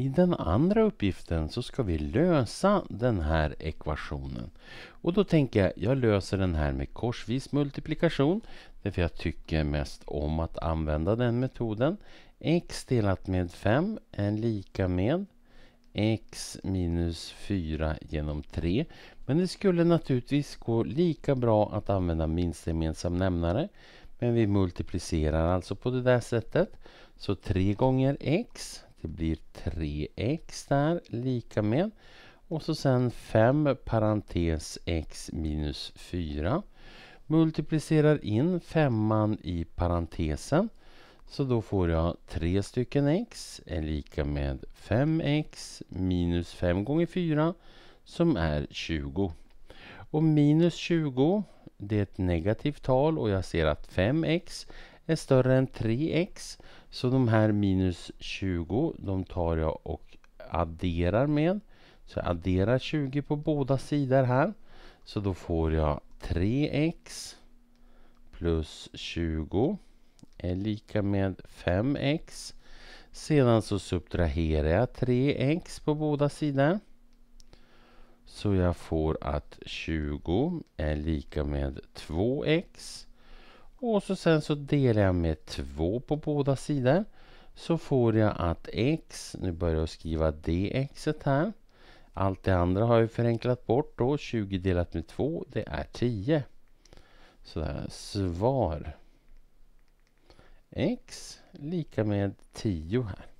I den andra uppgiften så ska vi lösa den här ekvationen. Och då tänker jag, jag löser den här med korsvis multiplikation. Därför jag tycker mest om att använda den metoden. x delat med 5 är lika med x minus 4 genom 3. Men det skulle naturligtvis gå lika bra att använda minst gemensam nämnare. Men vi multiplicerar alltså på det där sättet. Så 3 gånger x det blir 3x där, lika med. Och så sen 5 parentes x minus 4. Multiplicerar in femman i parentesen. Så då får jag 3 stycken x är lika med 5x minus 5 gånger 4 som är 20. Och minus 20 det är ett negativt tal och jag ser att 5x är större än 3x. Så de här minus 20, de tar jag och adderar med. Så jag adderar 20 på båda sidor här. Så då får jag 3x plus 20 är lika med 5x. Sedan så subtraherar jag 3x på båda sidor. Så jag får att 20 är lika med 2x. Och så sen så delar jag med 2 på båda sidor. Så får jag att x, nu börjar jag skriva dx här. Allt det andra har jag förenklat bort då. 20 delat med 2, det är 10. Så där, svar. x lika med 10 här.